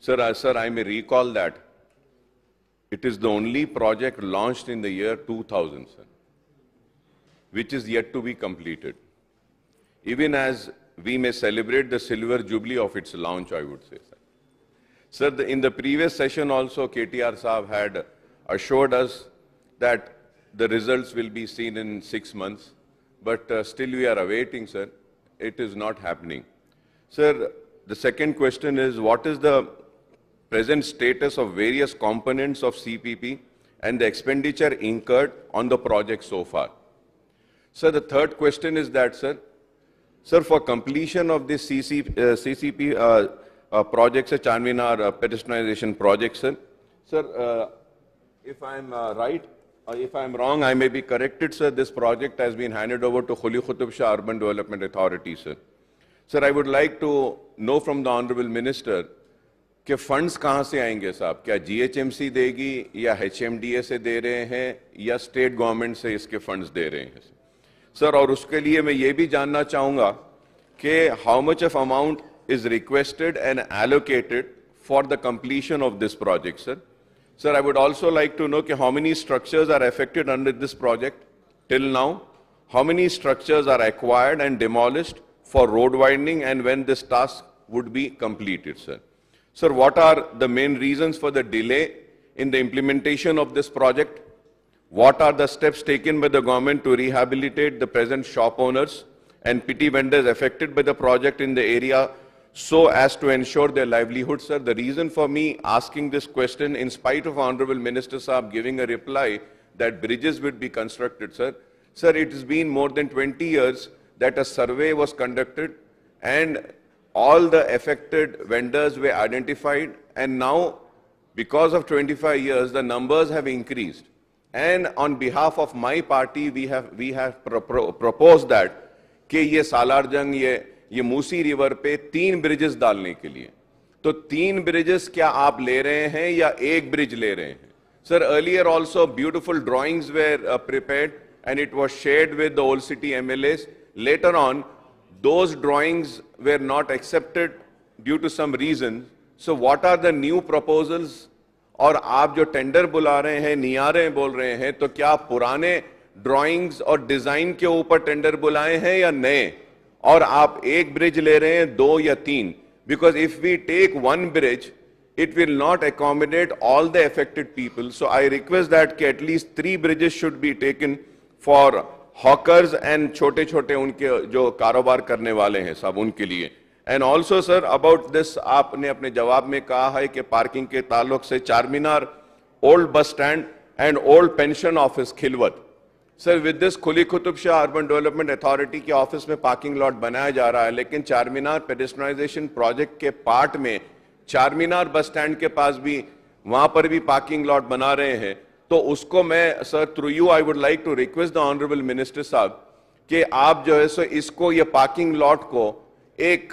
Sir, uh, sir, I may recall that it is the only project launched in the year 2000, sir, which is yet to be completed. Even as we may celebrate the silver jubilee of its launch, I would say. Sir, sir the, in the previous session also, KTR Saab had assured us that the results will be seen in six months, but uh, still we are awaiting, sir. It is not happening. Sir, the second question is, what is the present status of various components of CPP and the expenditure incurred on the project so far. Sir, the third question is that, sir, sir, for completion of this CC, uh, CCP uh, uh, project, sir, Chanminar uh, pedestrianization project, sir, sir, uh, if I am uh, right, uh, if I am wrong, I may be corrected, sir, this project has been handed over to Khuli Khutub Shah Urban Development Authority, sir. Sir, I would like to know from the Honorable Minister, कि funds कहाँ से आएंगे साहब क्या GHMC देगी या HMDA से दे रहे हैं या स्टेट गवर्नमेंट से इसके फंड्स दे रहे हैं सर और उसके लिए मैं ये भी जानना चाहूंगा कि how much of amount is requested and allocated for the completion of this project sir sir I would also like to know कि how many structures are affected under this project till now how many structures are acquired and demolished for road widening and when this task would be completed sir Sir, what are the main reasons for the delay in the implementation of this project? What are the steps taken by the government to rehabilitate the present shop owners and petty vendors affected by the project in the area so as to ensure their livelihood, sir? The reason for me asking this question, in spite of Honorable Minister Saab giving a reply that bridges would be constructed, sir. Sir, it has been more than 20 years that a survey was conducted and all the affected vendors were identified and now because of 25 years the numbers have increased and on behalf of my party we have we have proposed that ke ye salar jang ye ye musi river pe teen bridges dalne ke liye to teen bridges kya aap le rahe hain ya ek bridge le rahe hain sir earlier also beautiful drawings were uh, prepared and it was shared with the old city mlas later on those drawings were not accepted due to some reason so what are the new proposals और आप जो tender बुला रहे हैं नियारे बोल रहे हैं तो क्या पुराने ड्राइंग्स और डिजाइन के ऊपर टेंडर बुलाए हैं या नए और आप एक ब्रिज ले रहे हैं दो या तीन because if we take one bridge it will not accommodate all the affected people so I request that कि at least three bridges should be taken for hawkers and छोटे छोटे उनके जो कारोबार करने वाले हैं सब उनके लिए and also sir about this आपने अपने जवाब में कहा है कि पार्किंग के ताल्लुक से Charminar old bus stand and old pension office Khilwat sir with this Quli Qutub Shah urban development authority के ऑफिस में पार्किंग लॉट बनाया जा रहा है लेकिन चारमीनार पेडिस्टनाइजेशन प्रोजेक्ट के पार्ट में चारमीनार बस स्टैंड के पास भी वहां पर भी पार्किंग लॉट बना रहे हैं तो उसको मैं sir through you I would like to request the honourable minister साहब कि आप जो है सो इसको ये पार्किंग लॉट को एक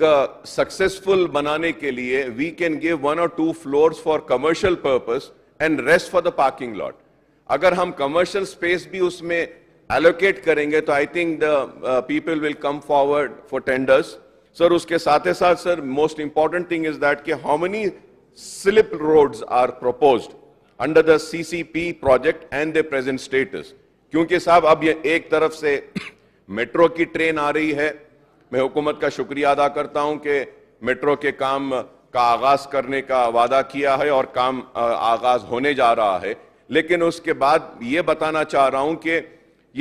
सक्सेसफुल uh, बनाने के लिए we can give one or two floors for commercial purpose and rest for the parking lot अगर हम कमर्शियल स्पेस भी उसमें एलोकेट करेंगे तो I think the people will come forward for tenders sir उसके साथ ही साथ sir most important thing is that कि how many slip roads are proposed under the CCP project and the present status क्योंकि साहब अब ये एक तरफ से मेट्रो की ट्रेन आ रही है मैं हुकूमत का शुक्रिया अदा करता हूं कि मेट्रो के काम का आगाज करने का वादा किया है और काम आगाज होने जा रहा है लेकिन उसके बाद ये बताना चाह रहा हूं कि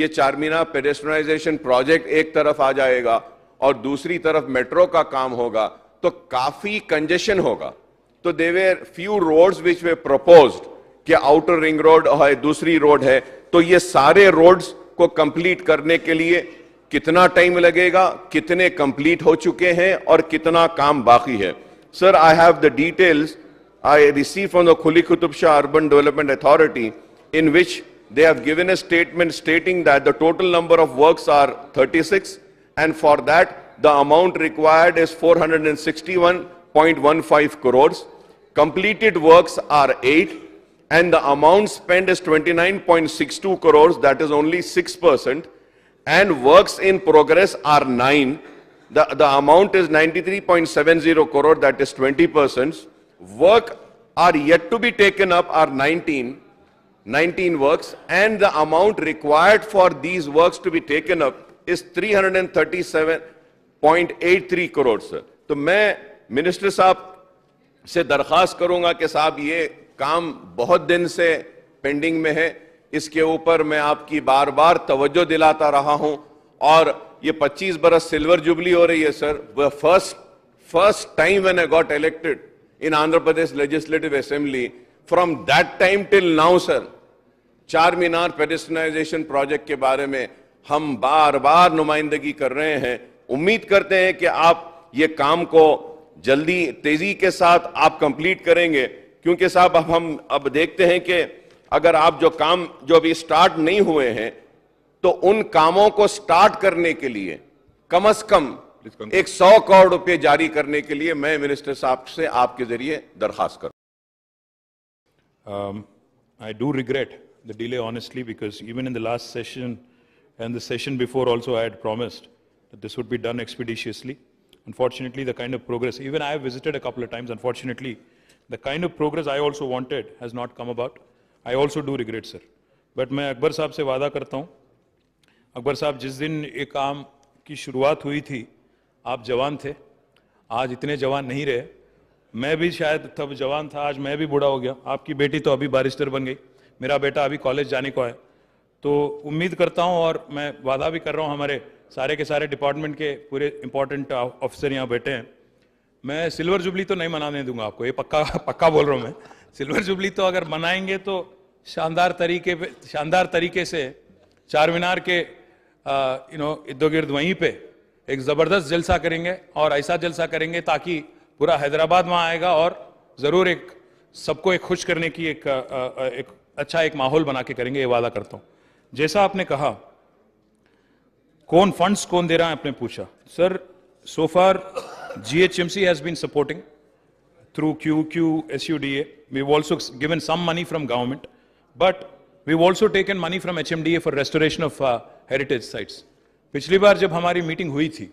ये चारमीना पेडेस्टनाइजेशन प्रोजेक्ट एक तरफ आ जाएगा और दूसरी तरफ मेट्रो का काम होगा तो काफी कंजेशन होगा तो there were few roads which were proposed कि आउटर रिंग रोड है दूसरी रोड है तो ये सारे रोड्स को कंप्लीट करने के लिए कितना टाइम लगेगा कितने कंप्लीट हो चुके हैं और कितना काम बाकी है sir I have the details I received from the Quli Qutub Shah urban development authority in which they have given a statement stating that the total number of work are thirty six and for that the amount required is four hundred and 461.15 crore completed work are eight and the amount spent is 29.62 crores, that is only 6%, and works in progress are 9. The, the amount is 93.70 crore, that is 20%. Work are yet to be taken up are 19, 19 works, and the amount required for these works to be taken up is 337.83 crores. So I, minister साहब से दरख्वास्त करूंगा कि साहब ये काम बहुत दिन से पेंडिंग में है इसके ऊपर मैं आपकी बार बार तवज्जो दिलाता रहा हूं और ये 25 बरस सिल्वर जुबली हो रही है सर व first first time when I got elected in Andhra Pradesh legislative assembly from that time till now sir Charminar पेडिस्टनाइजेशन project के बारे में हम बार बार नुमाइंदगी कर रहे हैं उम्मीद करते हैं कि आप ये काम को जल्दी तेजी के साथ आप कंप्लीट करेंगे क्योंकि साहब अब हम अब देखते हैं कि अगर आप जो काम जो अभी स्टार्ट नहीं हुए हैं तो उन कामों को स्टार्ट करने के लिए कम अज कम एक सौ करोड़ रुपए जारी करने के लिए मैं मिनिस्टर साहब से आपके जरिए दरखास्त करूं I do regret the delay honestly because even in the last session and the session before also I had promised this would be done expeditiously unfortunately the kind of progress even I visited a couple of times unfortunately The kind of progress I also wanted has not come about. I also do regret, sir. But मैं अकबर साहब से वादा करता हूँ अकबर साहब जिस दिन ये काम की शुरुआत हुई थी आप जवान थे आज इतने जवान नहीं रहे मैं भी शायद तब जवान था आज मैं भी बूढ़ा हो गया आपकी बेटी तो अभी बारिस्टर बन गई मेरा बेटा अभी कॉलेज जाने को है तो उम्मीद करता हूँ और मैं वादा भी कर रहा हूँ हमारे सारे के सारे डिपार्टमेंट के पूरे इंपॉर्टेंट ऑफिसर यहाँ बैठे हैं मैं सिल्वर जुबली तो नहीं मनाने दूंगा आपको ये पक्का पक्का बोल रहा हूँ मैं सिल्वर जुबली तो अगर मनाएंगे तो शानदार तरीके पे शानदार तरीके से चार मीनार के यू नो इर्दो गिर्द वहीं पे एक ज़बरदस्त जलसा करेंगे और ऐसा जलसा करेंगे ताकि पूरा हैदराबाद वहाँ आएगा और ज़रूर एक सबको एक खुश करने की एक, एक अच्छा एक माहौल बना के करेंगे ये वादा करता हूँ जैसा आपने कहा कौन फंड्स कौन दे रहा है आपने पूछा sir so far GHMC has been supporting through QQ, SUDA. We've also given some money from government, but we've also taken money from HMDA for restoration of uh, heritage sites. पिछली बार जब हमारी meeting हुई थी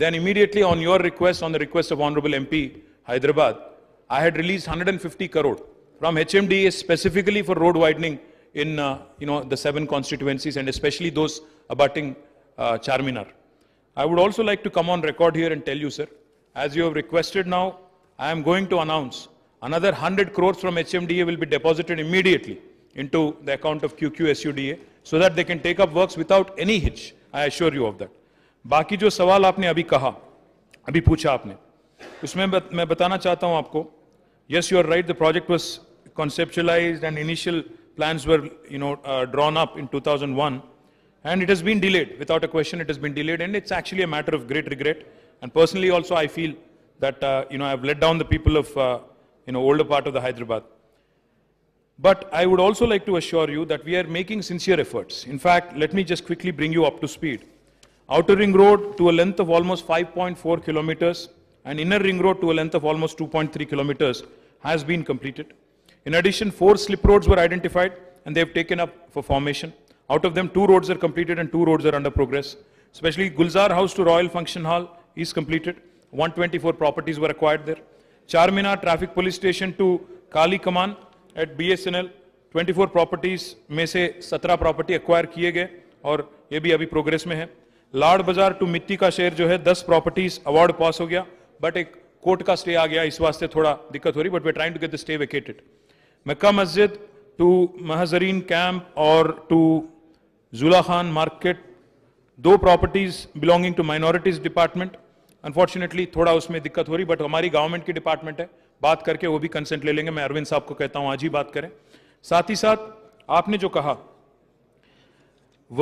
then immediately on your request, on the request of Honorable MP Hyderabad, I had released 150 crore from HMDA specifically for road widening in uh, you know the seven constituencies and especially those abutting uh, Charminar. I would also like to come on record here and tell you, sir, as you have requested now, I am going to announce another 100 crores from HMDA will be deposited immediately into the account of QQSUDA so that they can take up works without any hitch. I assure you of that. Baki jo sawal आपने abhi kaha, abhi poocha आपने उसमें बत, मैं बताना चाहता yes you are right the project was conceptualized and initial plans were you know uh, drawn up in 2001 and it has been delayed without a question it has been delayed and it's actually a matter of great regret and personally also I feel that, uh, you know, I've let down the people of, uh, you know, older part of the Hyderabad. But I would also like to assure you that we are making sincere efforts. In fact, let me just quickly bring you up to speed. Outer ring road to a length of almost 5.4 kilometers and inner ring road to a length of almost 2.3 kilometers has been completed. In addition, four slip roads were identified and they have taken up for formation. Out of them, two roads are completed and two roads are under progress. Especially Gulzar House to Royal Function Hall is completed. 124 properties were acquired there. Charminar Traffic Police Station to Kali Kaman at BSNL 24 properties में से 17 property acquire किए गए और ये भी अभी progress में है लाड बाजार टू मिट्टी का शेयर जो है 10 प्रॉपर्टीज अवार्ड पास हो गया बट एक कोर्ट का स्टे आ गया इस वास्ते थोड़ा दिक्कत हो रही but we trying to get the stay vacated Makkah Masjid to Mahajreen camp और to Jula Khan market two properties belonging to minorities department unfortunately थोड़ा उसमें दिक्कत हो रही बट हमारी गवर्नमेंट की डिपार्टमेंट है बात करके वो भी कंसेंट ले लेंगे मैं अरविंद साहब को कहता हूं आज ही बात करें साथ ही साथ आपने जो कहा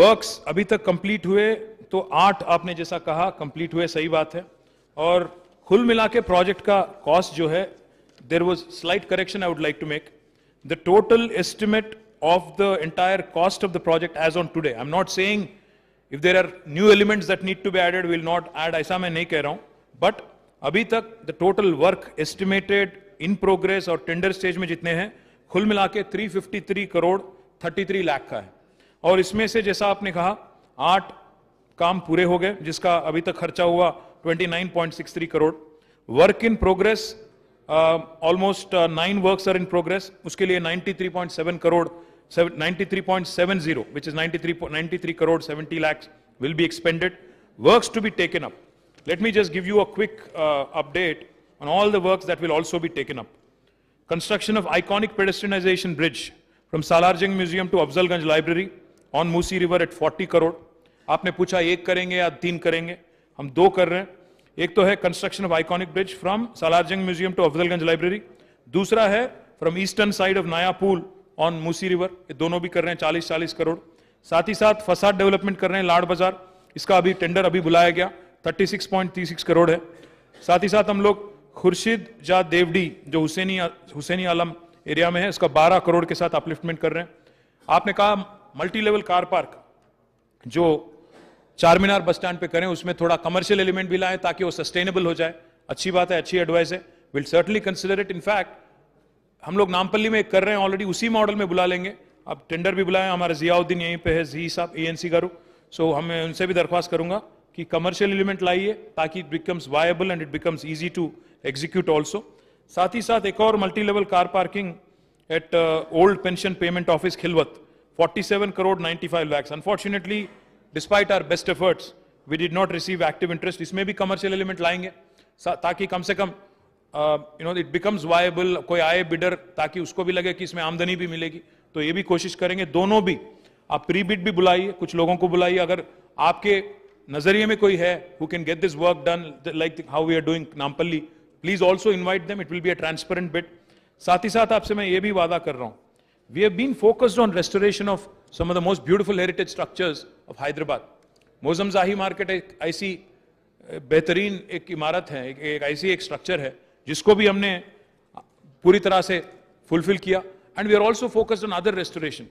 वर्क्स अभी तक कंप्लीट हुए तो आठ आपने जैसा कहा कंप्लीट हुए सही बात है और कुल मिला के प्रोजेक्ट का कॉस्ट जो है there was slight correction I would like to make the total estimate of the entire cost of the project as on today I am not say if there are new elements that need to be added will not add ऐसा मैं नहीं कह रहा हूं but अभी तक the total work estimated in progress और tender stage में जितने हैं कुल मिला के थ्री करोड़ 33 लाख का है और इसमें से जैसा आपने कहा आठ काम पूरे हो गए जिसका अभी तक खर्चा हुआ 29.63 crore work in progress almost nine works are in progress उसके लिए 93.7 crore 93.70, which is 93, 93 crore 70 lakhs will be expended. Works to be taken up. Let me just give you a quick uh, update on all the works that will also be taken up. Construction of iconic pedestrianization bridge from Salarjung Museum to Afzalganj Library on Musi River at 40 crore. आपने पूछा एक करेंगे या तीन करेंगे हम दो कर रहे हैं एक तो है construction of iconic bridge from Salarjung museum to Afzalgunj library दूसरा है from eastern side of Naya Pul on Musi river ये दोनों भी कर रहे हैं चालीस चालीस करोड़ साथ ही साथ फसाद डेवलपमेंट कर रहे हैं लाड बाजार इसका अभी टेंडर अभी बुलाया गया 36.36 करोड़ है साथ ही साथ हम लोग खुर्शीद जा देवडी जो हुसैनी हुसैनी आलम एरिया में है इसका बारह करोड़ के साथ अपलिफ्टमेंट कर रहे हैं आपने कहा मल्टी लेवल कार पार्क जो चार मीनार बस स्टैंड पे करें उसमें थोड़ा कमर्शियल एलिमेंट भी लाएं ताकि वो सस्टेनेबल हो जाए अच्छी बात है अच्छी एडवाइस है will certainly consider it in fact हम लोग नामपल्ली में कर रहे हैं ऑलरेडी उसी मॉडल में बुला लेंगे आप टेंडर भी बुलाएं हमारा जियाउद्दीन यहीं पे है जी साहब एएनसी सी रू सो so, उनसे भी दरख्वास्त करूंगा कि कमर्शियल एलिमेंट लाइए ताकि it becomes viable and it becomes easy to execute also साथ ही साथ एक और multi level car parking at old pension payment office Khilwat 47 crore 95 lakhs unfortunately despite our best efforts we did not receive active interest इसमें भी commercial element लाएंगे ताकि कम से कम you know it becomes viable कोई आए बिडर ताकि उसको भी लगे कि इसमें आमदनी भी मिलेगी तो ये भी कोशिश करेंगे दोनों भी आप प्री बिड भी बुलाइए कुछ लोगों को बुलाइए अगर आपके नजरिए में कोई है who can get this work done like how we are doing Nampally please also invite them it will be a transparent bit साथ ही साथ आपसे मैं ये भी वादा कर रहा हूँ we have been focused on restoration of some of the most beautiful heritage structures of Hyderabad Mozam Jahi market एक ऐसी बेहतरीन एक इमारत है एक ऐसी एक स्ट्रक्चर है जिसको भी हमने पूरी तरह से फुलफिल किया and we are also focused on other restoration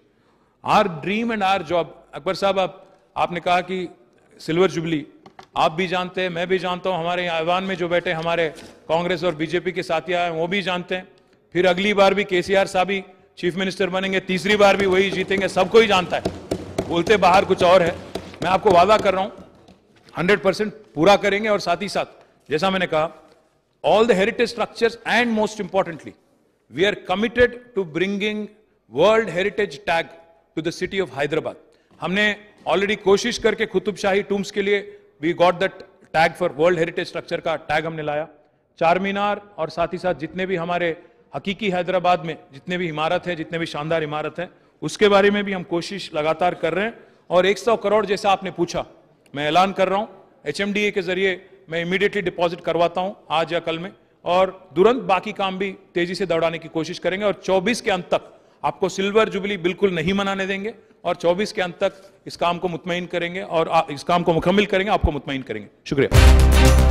our dream and our job Akbar sahab आप आपने कहा कि सिल्वर जुबली आप भी जानते हैं मैं भी जानता हूं हमारे यहाँ ऐवान में जो बैठे हमारे कांग्रेस और बीजेपी के साथी आए वो भी जानते हैं फिर अगली बार भी केसीआर साहब ही चीफ मिनिस्टर बनेंगे तीसरी बार भी वही जीतेंगे सबको ही जानता है बोलते बाहर कुछ और है मैं आपको वादा कर रहा हूं हंड्रेड परसेंट पूरा करेंगे और साथ ही साथ जैसा मैंने कहा all the heritage structures and most importantly, we are committed to bringing world heritage tag to the city of Hyderabad हमने ऑलरेडी कोशिश करके कुतुबशाही टूम्स के लिए we got that tag for world heritage structure का टैग हमने लाया चार मीनार और साथ ही साथ जितने भी हमारे हकीकी हैदराबाद में जितने भी इमारत हैं जितने भी शानदार इमारत हैं उसके बारे में भी हम कोशिश लगातार कर रहे हैं और 100 करोड़ जैसा आपने पूछा मैं ऐलान कर रहा हूं एच के जरिए मैं इमीडिएटली डिपॉजिट करवाता हूं आज या कल में और तुरंत बाकी काम भी तेजी से दौड़ाने की कोशिश करेंगे और 24 के अंत तक आपको सिल्वर जुबली बिल्कुल नहीं मनाने देंगे और 24 के अंत तक इस काम को मुतमिन करेंगे और इस काम को मुकम्मिल करेंगे आपको मुतमिन करेंगे शुक्रिया